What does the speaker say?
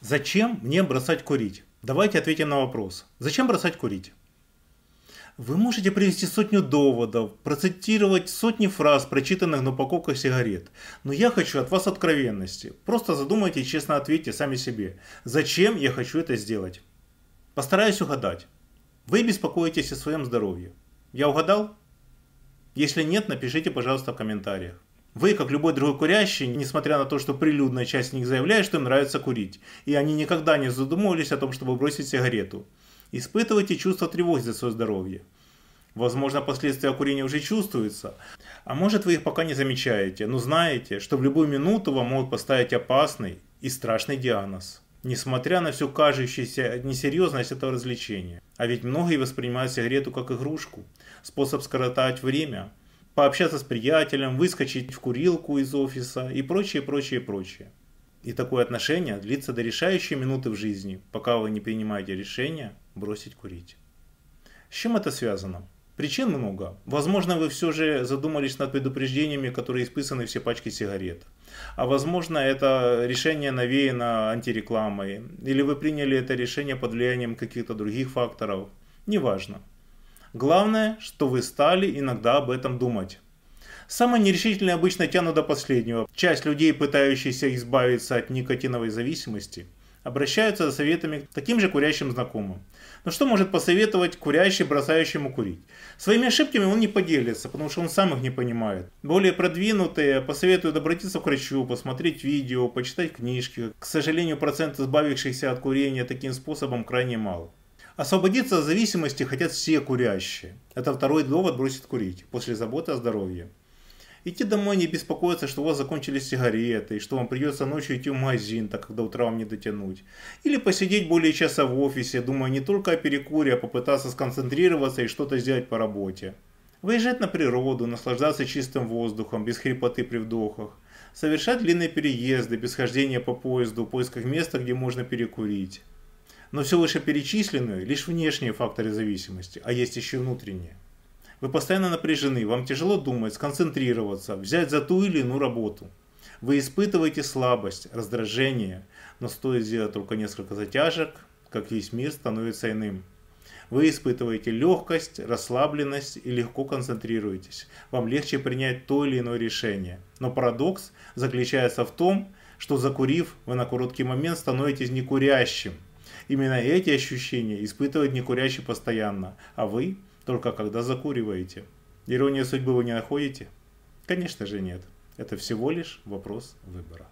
Зачем мне бросать курить? Давайте ответим на вопрос. Зачем бросать курить? Вы можете привести сотню доводов, процитировать сотни фраз, прочитанных на упаковках сигарет. Но я хочу от вас откровенности. Просто задумайте и честно ответьте сами себе. Зачем я хочу это сделать? Постараюсь угадать. Вы беспокоитесь о своем здоровье. Я угадал? Если нет, напишите, пожалуйста, в комментариях. Вы, как любой другой курящий, несмотря на то, что прилюдная часть них заявляет, что им нравится курить, и они никогда не задумывались о том, чтобы бросить сигарету. Испытывайте чувство тревоги за свое здоровье. Возможно, последствия курения уже чувствуются, а может вы их пока не замечаете, но знаете, что в любую минуту вам могут поставить опасный и страшный диагноз несмотря на всю кажущуюся несерьезность этого развлечения. А ведь многие воспринимают сигарету как игрушку, способ скоротать время, пообщаться с приятелем, выскочить в курилку из офиса и прочее, прочее, прочее. И такое отношение длится до решающей минуты в жизни, пока вы не принимаете решение бросить курить. С чем это связано? Причин много. Возможно, вы все же задумались над предупреждениями, которые исписаны все пачки сигарет. А возможно, это решение навеяно антирекламой. Или вы приняли это решение под влиянием каких-то других факторов. Неважно. Главное, что вы стали иногда об этом думать. Самые нерешительные обычно тянут до последнего. Часть людей, пытающихся избавиться от никотиновой зависимости, обращаются за советами к таким же курящим знакомым. Но что может посоветовать курящий, бросающему курить? Своими ошибками он не поделится, потому что он сам их не понимает. Более продвинутые посоветуют обратиться к врачу, посмотреть видео, почитать книжки. К сожалению, процент избавившихся от курения таким способом крайне мал. Освободиться от зависимости хотят все курящие. Это второй довод бросить курить после заботы о здоровье. Идти домой не беспокоиться, что у вас закончились сигареты, и что вам придется ночью идти в магазин, так как до утра вам не дотянуть. Или посидеть более часа в офисе, думая не только о перекуре, а попытаться сконцентрироваться и что-то сделать по работе. Выезжать на природу, наслаждаться чистым воздухом, без хрипоты при вдохах. Совершать длинные переезды, без хождения по поезду, в поисках места, где можно перекурить. Но все вышеперечисленное – лишь внешние факторы зависимости, а есть еще внутренние. Вы постоянно напряжены, вам тяжело думать, сконцентрироваться, взять за ту или иную работу. Вы испытываете слабость, раздражение, но стоит сделать только несколько затяжек, как весь мир становится иным. Вы испытываете легкость, расслабленность и легко концентрируетесь. Вам легче принять то или иное решение. Но парадокс заключается в том, что закурив, вы на короткий момент становитесь некурящим – Именно эти ощущения испытывает некурящий постоянно, а вы только когда закуриваете. Ирония судьбы вы не находите? Конечно же нет. Это всего лишь вопрос выбора.